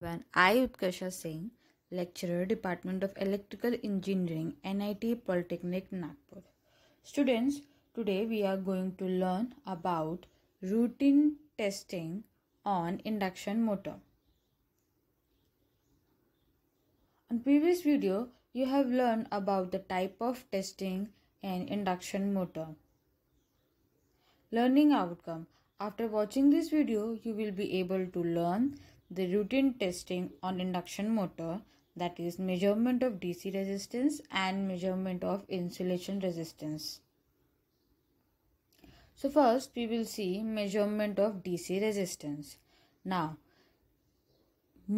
when I Utkasha Singh, lecturer, Department of Electrical Engineering, NIT Polytechnic Nagpur. Students, today we are going to learn about routine testing on induction motor. On previous video, you have learned about the type of testing and induction motor. Learning outcome. After watching this video, you will be able to learn the routine testing on induction motor that is measurement of DC resistance and measurement of insulation resistance. So first we will see measurement of DC resistance. Now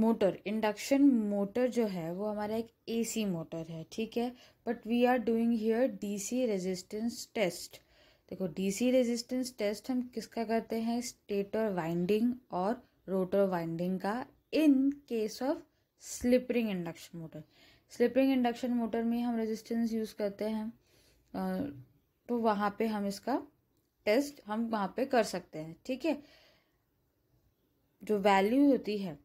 motor induction motor जो है वो हमारा एक AC motor है ठीक है but we are doing here DC resistance test देखो DC resistance test हम किसका करते हैं स्टेटर वाइंडिंग और रोटर वाइंडिंग का in case of slip ring induction motor slip ring induction motor में हम रेजिस्टेंस यूज़ करते हैं तो वहाँ पे हम इसका टेस्ट हम वहाँ पे कर सकते हैं ठीक है जो वैल्यू होती है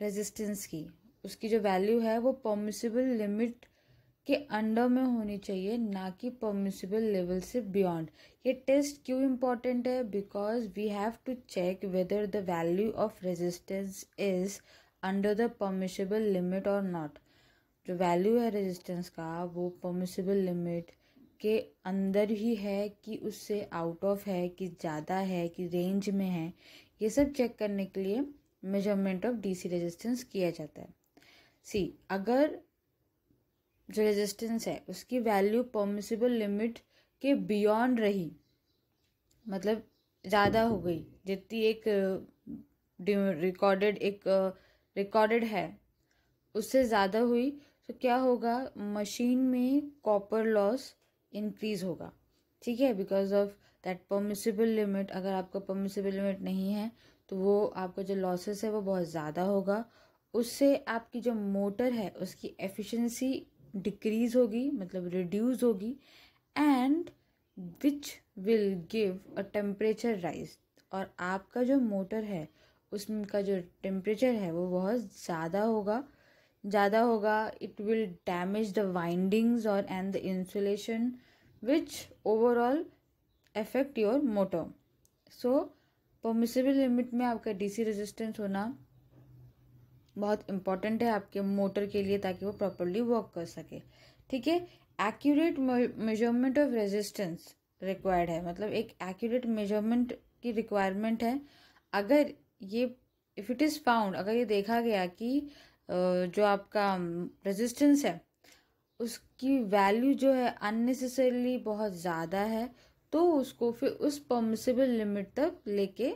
रेजिस्टेंस की उसकी जो वैल्यू है वो पॉमिसिबल लिमिट के अंडर में होनी चाहिए ना कि परमिसिबल लेवल से बियॉन्ड ये टेस्ट क्यों इम्पॉर्टेंट है because we have to check whether the value of resistance is under the permissible limit और नॉट जो वैल्यू है रेजिस्टेंस का वो परमिसिबल लिमिट के अंदर ही है कि उससे आउट ऑफ है कि ज़्यादा है कि रेंज में है ये सब चेक करने के लिए मेजरमेंट ऑफ डीसी रेजिस्टेंस किया जाता है सी अगर जो रेजिस्टेंस है उसकी वैल्यू परमिसिबल लिमिट के बियॉन्ड रही मतलब ज़्यादा हो गई जितनी एक रिकॉर्डेड एक रिकॉर्डेड है उससे ज़्यादा हुई तो क्या होगा मशीन में कॉपर लॉस इंक्रीज होगा ठीक है because of that permissible limit अगर आपका परमिसिबल लिमिट नहीं है तो वो आपका जो लॉसेस है वो बहुत ज़्यादा होगा उससे आपकी जो मोटर है उसकी एफिशिएंसी डिक्रीज होगी मतलब रिड्यूज होगी and which will give a temperature rise और आपका जो मोटर है उसका जो टेम्परेचर है वो बहुत ज़्यादा होगा ज़्यादा होगा it will damage the windings और and the insulation which overall affect your motor so permissible limit में आपका डीसी रेजिस्टेंस होना बहुत इम्पॉर्टेंट है आपके मोटर के लिए ताकि वो प्रॉपरली वर्क कर सके ठीक है accurate measurement of resistance required है मतलब एक एक्यूरेट मेजरमेंट की रिक्वायरमेंट है अगर ये इफ़ इट इज़ फाउंड अगर ये देखा गया कि जो आपका रेजिस्टेंस है उसकी वैल्यू जो है अननेसेसरली बहुत ज़्यादा है तो उसको फिर उस परमिसेबल लिमिट तक लेके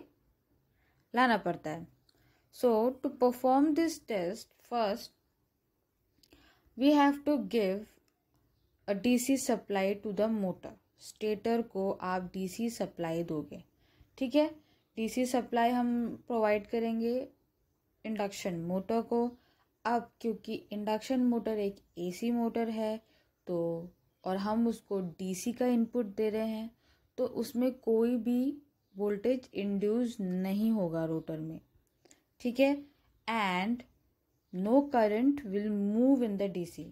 लाना पड़ता है So to perform this test first we have to give a DC supply to the motor stator ko aap dc supply doge theek hai dc supply hum provide karenge induction motor ko अब क्योंकि induction motor एक AC motor है तो और हम उसको DC का input दे रहे हैं तो उसमें कोई भी वोल्टेज इंड्यूस नहीं होगा रोटर में ठीक है and no current will move in the DC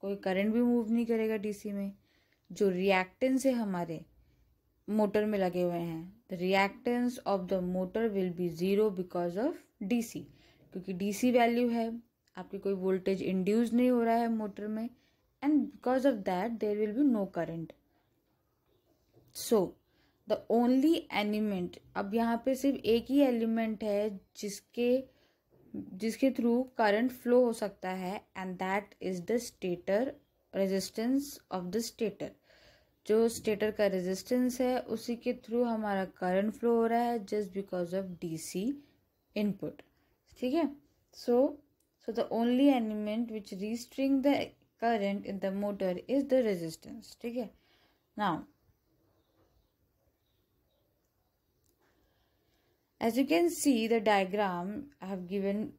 कोई करंट भी मूव नहीं करेगा डीसी में जो रिएक्टेंस है हमारे मोटर में लगे हुए हैं the reactance of the motor will be zero because of DC क्योंकि डीसी वैल्यू है आपकी कोई वोल्टेज इंड्यूस नहीं हो रहा है मोटर में and because of that there will be no current so the only element अब यहाँ पे सिर्फ एक ही एलिमेंट है जिसके जिसके थ्रू करंट फ्लो हो सकता है and that is the stator resistance of the stator जो स्टेटर का रेजिस्टेंस है उसी के थ्रू हमारा करंट फ्लो हो रहा है just because of DC input ठीक है so so the only element which restring the current in the motor is the resistance ठीक है now as you can see the diagram I have given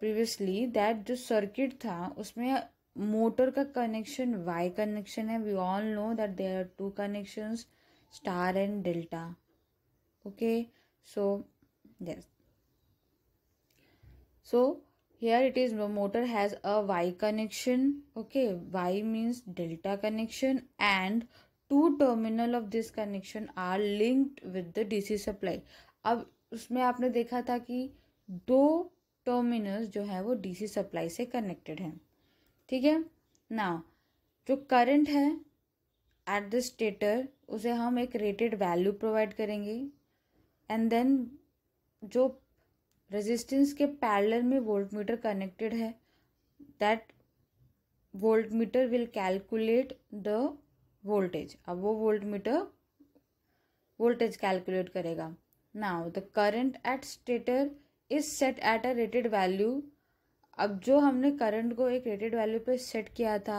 previously that जो circuit tha usme motor ka connection Y connection hai we all know that there are two connections star and delta okay so yes so here it is motor has a y connection okay y means delta connection and two terminal of this connection are linked with the dc supply अब उसमें आपने देखा था कि दो terminals जो है वो डीसी सप्लाई से कनेक्टेड हैं ठीक है ना जो करंट है एट द स्टेटर उसे हम एक रेटेड वैल्यू प्रोवाइड करेंगे एंड देन जो रेजिस्टेंस के पैरेलल में वोल्ट मीटर कनेक्टेड है that voltmeter will calculate the voltage अब वो वोल्ट मीटर वोल्टेज कैलकुलेट करेगा now the current at stator is set at a rated value अब जो हमने करंट को एक रेटेड वैल्यू पे सेट किया था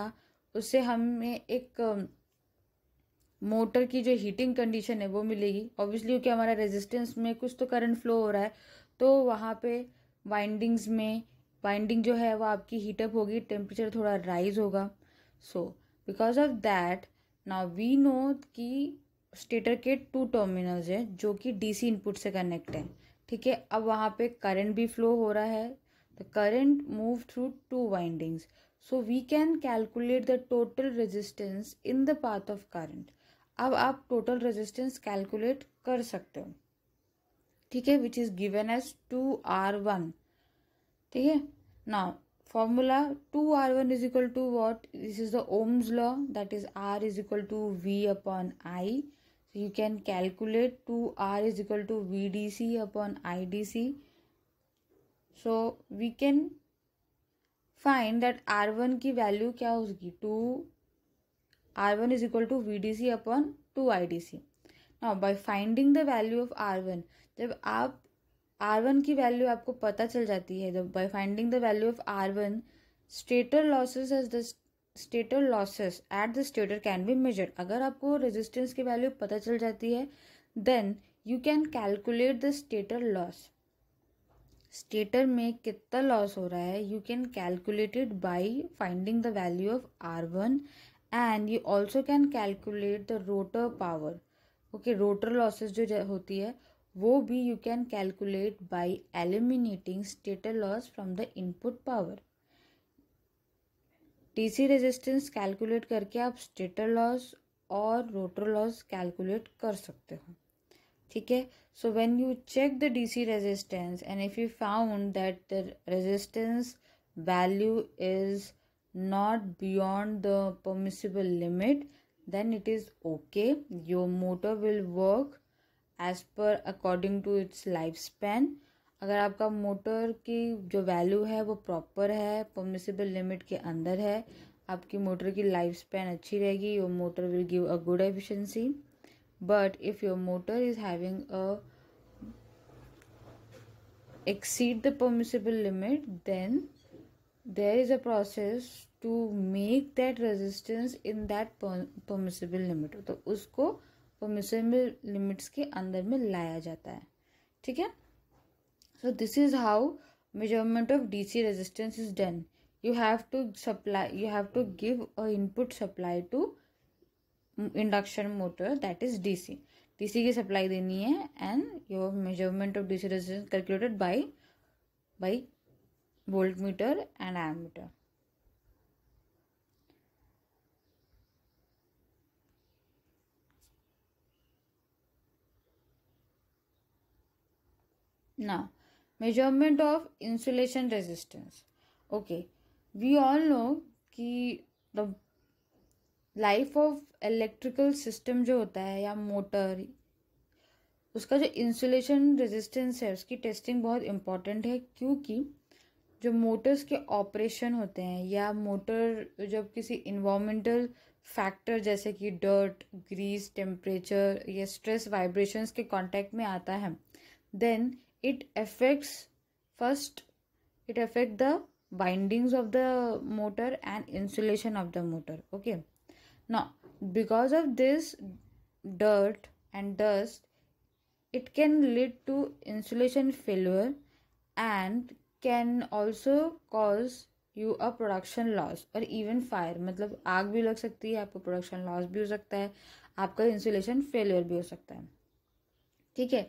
उसे हमें एक मोटर um, की जो हीटिंग कंडीशन है वो मिलेगी ऑब्वियसली क्योंकि हमारा रेजिस्टेंस में कुछ तो करंट फ्लो हो रहा है तो वहाँ पे वाइंडिंग्स में वाइंडिंग जो है वो आपकी हीटअप होगी टेम्परेचर थोड़ा राइज होगा so because of that now we know कि स्टेटर के टू टर्मिनल्स हैं जो कि डीसी इनपुट से कनेक्ट हैं ठीक है अब वहाँ पे करंट भी फ्लो हो रहा है the current move through two windings so we can calculate the total resistance in the path of current अब आप टोटल रेजिस्टेंस कैलकुलेट कर सकते हो ठीक है which is given as two R one ठीक है ना formula two R one is equal to what this is the Ohm's law that is R is equal to V upon I calculate to so you can calculate 2r is equal to vdc upon idc so we can find that one की value क्या होगी two R one is equal to V D C upon two I D C ना by finding the value of R one जब आप are one की value आपको पता चल जाती है जब by finding the value of R one stator losses as the stator losses at the stator can be measure अगर आपको रेजिस्टेंस की वैल्यू पता चल जाती है then you can calculate the stator loss stator में कितना लॉस हो रहा है you can calculated by finding the value of R one and you also can calculate the rotor power okay rotor losses जो होती है वो भी you can calculate by eliminating stator loss from the input power DC resistance calculate करके आप stator loss और rotor loss calculate कर सकते हो ठीक है so when you check the DC resistance and if you found that the resistance value is not beyond the permissible limit then it is okay your motor will work as per according to its life span अगर आपका motor की जो value है वो proper है permissible limit के अंदर है आपकी मोटर की लाइफ स्पैन अच्छी रहेगी your motor will give a good efficiency but if your motor is having a exceed the permissible limit then there is a process to make that resistance in that permissible limit तो उसको permissible limits के अंदर में लाया जाता है ठीक है so this is how measurement of dc resistance is done you have to supply you have to give a input supply to induction motor that is dc dc ki supply deni hai and your measurement of dc resistance calculated by by voltmeter and ammeter now measurement of insulation resistance okay we all know कि the life of electrical system जो होता है या motor उसका जो insulation resistance है उसकी testing बहुत इम्पॉर्टेंट है क्योंकि जो मोटर्स के ऑपरेशन होते हैं या मोटर जब किसी इन्वामेंटल फैक्टर जैसे कि डर्ट ग्रीस टेम्परेचर या स्ट्रेस वाइब्रेशंस के कांटेक्ट में आता है then it affects first it affect the bindings of the motor and insulation of the motor okay now because of this dirt and dust it can lead to insulation failure and can also cause you a production loss और even fire मतलब आग भी लग सकती है आपको production loss भी हो सकता है आपका इंसुलेशन फेलियर भी हो सकता है ठीक है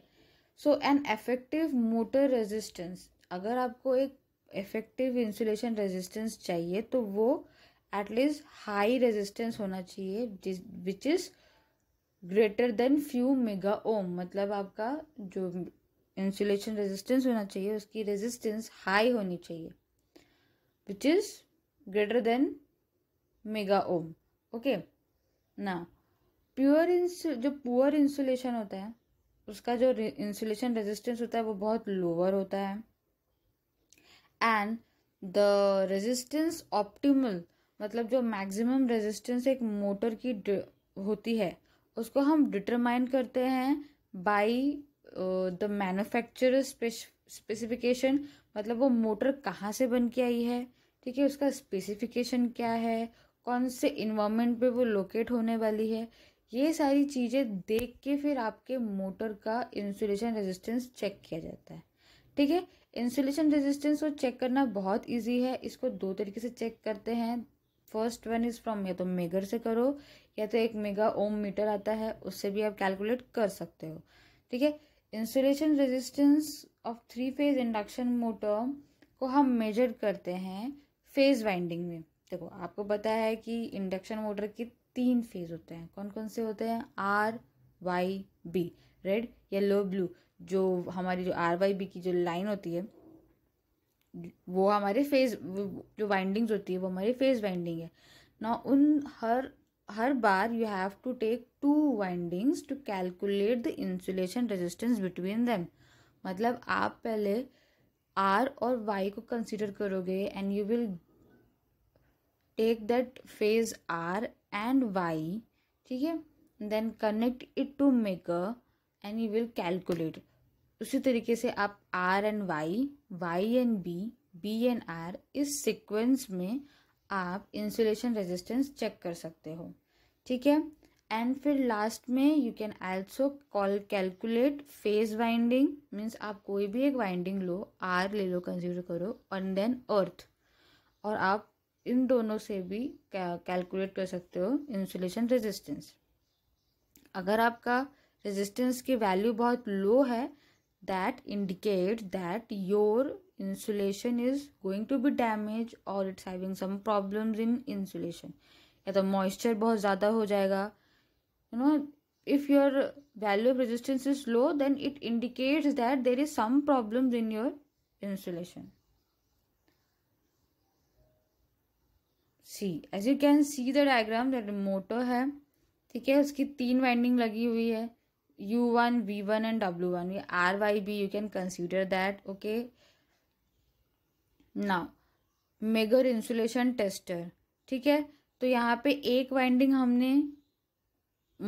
so an effective motor resistance अगर आपको एक इफेक्टिव इंसुलेशन रेजिस्टेंस चाहिए तो वो एटलीस्ट हाई रेजिस्टेंस होना चाहिए which is greater than few mega ohm मतलब आपका जो इंसुलेशन रेजिस्टेंस होना चाहिए उसकी रेजिस्टेंस हाई होनी चाहिए which is greater than mega ohm okay ना प्योर इंसु जो पुअर इंसुलेशन होता है उसका जो इंसुलेशन रेजिस्टेंस होता है वो बहुत लोअर होता है एंड द रेजिस्टेंस ऑप्टिमल मतलब जो मैक्सिमम रेजिस्टेंस एक मोटर की होती है उसको हम डिटरमाइन करते हैं बाय द मैन्युफैक्चरर स्पेसिफिकेशन मतलब वो मोटर कहाँ से बन के आई है ठीक है उसका स्पेसिफिकेशन क्या है कौन से इन्वामेंट पे वो लोकेट होने वाली है ये सारी चीज़ें देख के फिर आपके मोटर का इंसुलेशन रेजिस्टेंस चेक किया जाता है ठीक है इंसुलेशन रेजिस्टेंस को चेक करना बहुत इजी है इसको दो तरीके से चेक करते हैं फर्स्ट वन इज़ फ्रॉम या तो मेगर से करो या तो एक मेगा ओम मीटर आता है उससे भी आप कैलकुलेट कर सकते हो ठीक है insulation resistance of three phase induction motor को हम मेजर करते हैं फेज वाइंडिंग में देखो आपको पता है कि इंडक्शन मोटर की तीन फेज होते हैं कौन कौन से होते हैं R Y B red yellow blue जो हमारी जो आर वाई बी की जो लाइन होती है वो हमारे फेज जो वाइंडिंग्स होती है वो हमारी फेज वाइंडिंग है ना उन हर हर बार you have to take two windings to calculate the insulation resistance between them मतलब आप पहले आर और वाई को कंसिडर करोगे and you will take that phase R and Y ठीक है then connect it to megger and you will calculate उसी तरीके से आप R and Y Y and B B and R इस सिक्वेंस में आप इंसुलेशन रेजिस्टेंस चेक कर सकते हो ठीक है एंड फिर लास्ट में you can also call calculate phase winding means आप कोई भी एक वाइंडिंग लो आर ले लो कंसिडर करो एंड देन अर्थ और आप इन दोनों से भी क्या कैलकुलेट कर सकते हो इंसुलेशन रेजिस्टेंस अगर आपका रेजिस्टेंस की वैल्यू बहुत लो है that indicate that your insulation is going to be damage और it's having some problems in insulation या तो मॉइस्चर बहुत ज़्यादा हो जाएगा you know if your value of resistance is low then it indicates that there is some problems in your insulation see as you can see the diagram the motor है ठीक है उसकी तीन वाइंडिंग लगी हुई है U one V one and W one R Y B you can consider that okay ना megger insulation tester ठीक है तो यहाँ पे एक वाइंडिंग हमने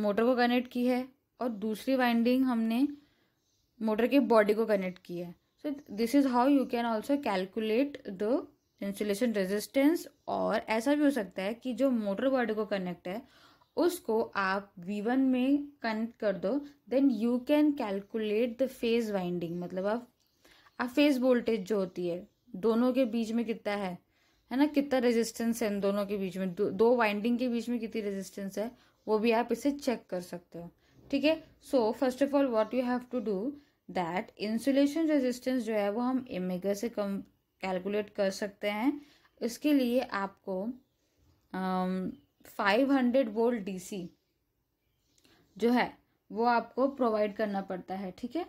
मोटर को कनेक्ट की है और दूसरी वाइंडिंग हमने मोटर के बॉडी को कनेक्ट की है so this is how you can also calculate the insulation resistance और ऐसा भी हो सकता है कि जो मोटर बॉडी को कनेक्ट है उसको आप V1 में कनेक्ट कर दो then you can calculate the phase winding मतलब आप आप फेज वोल्टेज जो होती है दोनों के बीच में कितना है है ना कितना रेजिस्टेंस है इन दोनों के बीच में दो, दो वाइंडिंग के बीच में कितनी रेजिस्टेंस है वो भी आप इसे चेक कर सकते हो ठीक है so first of all what you have to do that insulation resistance जो है वो हम एमेगा से कम कैलकुलेट कर सकते हैं इसके लिए आपको फाइव हंड्रेड वोल्ट डीसी जो है वो आपको प्रोवाइड करना पड़ता है ठीक है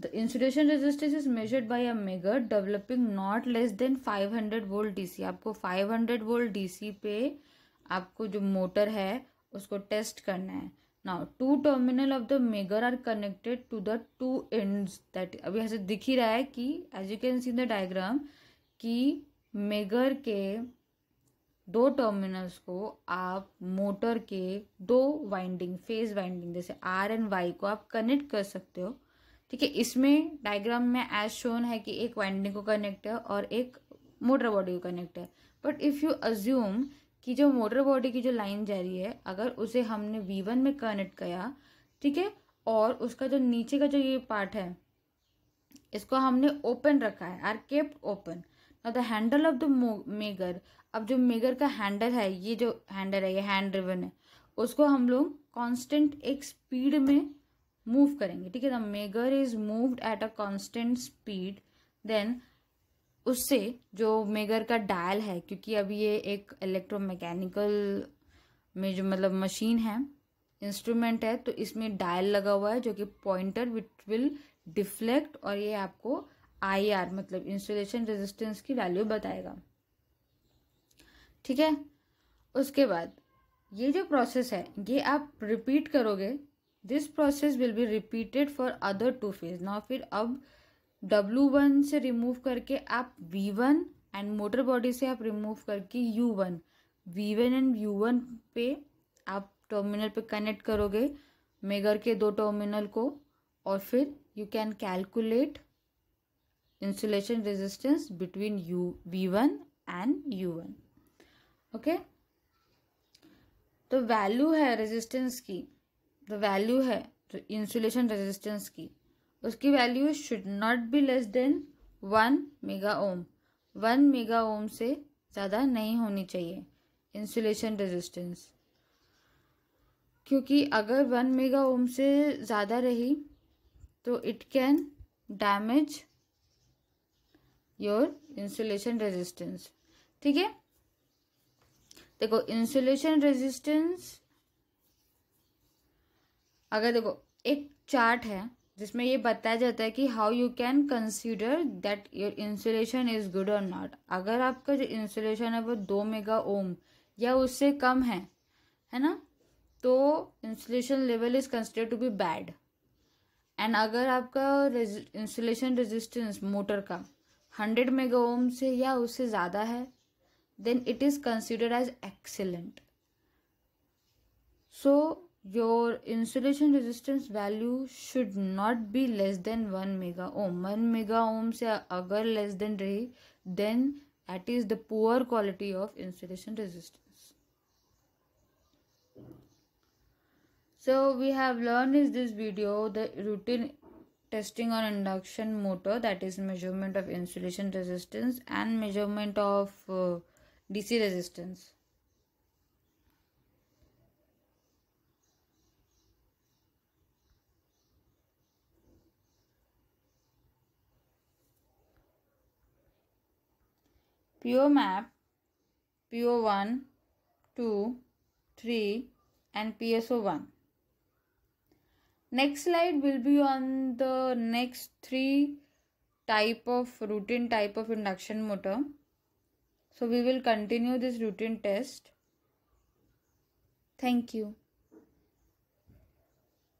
the insulation resistance is measured by a megger developing not less than five hundred volt DC आपको फाइव हंड्रेड वोल्ट डीसी पे आपको जो मोटर है उसको टेस्ट करना है now two terminal of the megger are connected to the two ends that अभी ऐसे दिख ही रहा है कि as you can see the diagram कि मेगर के दो टर्मिनल्स को आप मोटर के दो वाइंडिंग फेज वाइंडिंग जैसे आर एंड वाई को आप कनेक्ट कर सकते हो ठीक है इसमें डायग्राम में एज शोन है कि एक वाइंडिंग को कनेक्ट है और एक मोटर बॉडी को कनेक्ट है बट इफ़ यू अज्यूम कि जो मोटर बॉडी की जो लाइन जा रही है अगर उसे हमने वी वन में कनेक्ट किया ठीक है और उसका जो नीचे का जो ये पार्ट है इसको हमने ओपन रखा है आर केप्ट ओपन ना the handle of the megger अब जो मेगर का हैंडल है ये जो हैंडल है ये हैंड ड्रिवन है उसको हम लोग कांस्टेंट एक स्पीड में मूव करेंगे ठीक है the megger is moved at a constant speed then उससे जो मेगर का डायल है क्योंकि अब ये एक इलेक्ट्रोमैकेनिकल में जो मतलब मशीन है इंस्ट्रूमेंट है तो इसमें डायल लगा हुआ है जो कि पॉइंटर विच विल डिफ्लेक्ट और ये आपको आई आर मतलब इंस्टोलेशन रेजिस्टेंस की वैल्यू बताएगा ठीक है उसके बाद ये जो प्रोसेस है ये आप रिपीट करोगे this process will be repeated for other two phase ना फिर अब डब्ल्यू वन से रिमूव करके आप V one and motor body से आप रिमूव करके U one V one and U one पे आप टर्मिनल पे कनेक्ट करोगे मेगर के दो टर्मिनल को और फिर you can calculate insulation resistance between U V1 and U1 okay तो वैल्यू है रेजिस्टेंस की तो वैल्यू है तो इंसुलेशन रेजिस्टेंस की उसकी value should not be less than one mega ohm one mega ohm से ज़्यादा नहीं होनी चाहिए इंसुलेशन रेजिस्टेंस क्योंकि अगर वन मेगा ओम से ज़्यादा रही तो it can damage your insulation resistance ठीक है देखो इंसुलेशन रेजिस्टेंस अगर देखो एक चार्ट है जिसमें ये बताया जाता है कि how you can consider that your insulation is good और नॉट अगर आपका जो इंसुलेशन है वो दो मेगा ओम या उससे कम है है ना तो insulation level is consider to be bad and अगर आपका इंसुलेशन रेजिस्टेंस मोटर का हंड्रेड मेगा ओम से या उससे ज़्यादा है then it is consider as excellent so your insulation resistance value should not be less than one mega ohm one mega ohm से अगर लेस देन रही then at is the poor quality of insulation resistance so we have learn is this video the routine testing on induction motor that is measurement of insulation resistance and measurement of uh, DC resistance. PO map PO1, 2, 3 and PSO1 next slide will be on the next three type of routine type of induction motor so we will continue this routine test thank you